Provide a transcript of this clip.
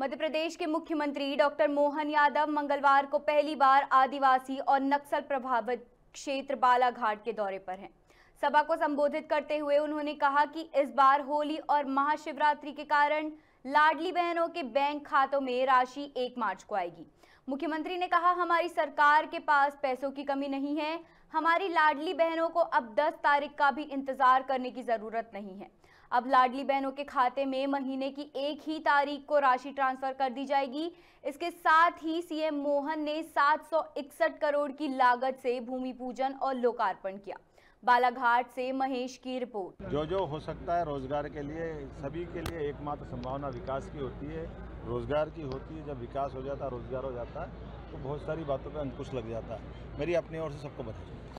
मध्य प्रदेश के मुख्यमंत्री डॉक्टर मोहन यादव मंगलवार को पहली बार आदिवासी और नक्सल प्रभावित क्षेत्र बालाघाट के दौरे पर हैं सभा को संबोधित करते हुए उन्होंने कहा कि इस बार होली और महाशिवरात्रि के कारण लाडली बहनों के बैंक खातों में राशि एक मार्च को आएगी मुख्यमंत्री ने कहा हमारी सरकार के पास पैसों की कमी नहीं है हमारी लाडली बहनों को अब 10 तारीख का भी इंतजार करने की जरूरत नहीं है अब लाडली बहनों के खाते में महीने की एक ही तारीख को राशि ट्रांसफर कर दी जाएगी इसके साथ ही सीएम मोहन ने सात करोड़ की लागत से भूमि पूजन और लोकार्पण किया बालाघाट से महेश की रिपोर्ट जो जो हो सकता है रोजगार के लिए सभी के लिए एकमात्र संभावना विकास की होती है रोजगार की होती है जब विकास हो जाता है रोजगार हो जाता है तो बहुत सारी बातों पर अंकुश लग जाता है मेरी अपनी ओर से सबको बधाई